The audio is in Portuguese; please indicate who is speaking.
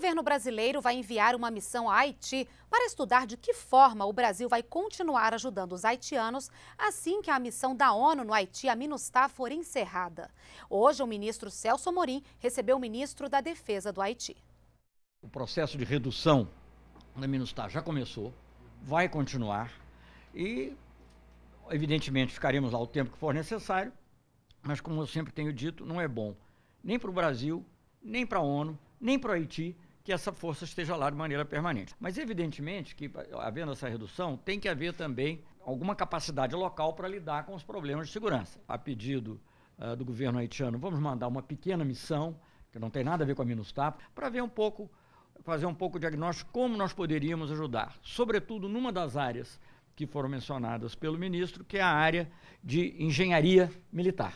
Speaker 1: governo brasileiro vai enviar uma missão a Haiti para estudar de que forma o Brasil vai continuar ajudando os haitianos assim que a missão da ONU no Haiti, a MINUSTAH, for encerrada. Hoje, o ministro Celso Morim recebeu o ministro da Defesa do Haiti.
Speaker 2: O processo de redução da MINUSTAH já começou, vai continuar e, evidentemente, ficaremos lá o tempo que for necessário, mas, como eu sempre tenho dito, não é bom nem para o Brasil, nem para a ONU, nem para o Haiti, que essa força esteja lá de maneira permanente. Mas, evidentemente, que havendo essa redução, tem que haver também alguma capacidade local para lidar com os problemas de segurança. A pedido uh, do governo haitiano, vamos mandar uma pequena missão, que não tem nada a ver com a MINUSTAP, para ver um pouco, fazer um pouco de diagnóstico como nós poderíamos ajudar, sobretudo numa das áreas que foram mencionadas pelo ministro, que é a área de engenharia militar.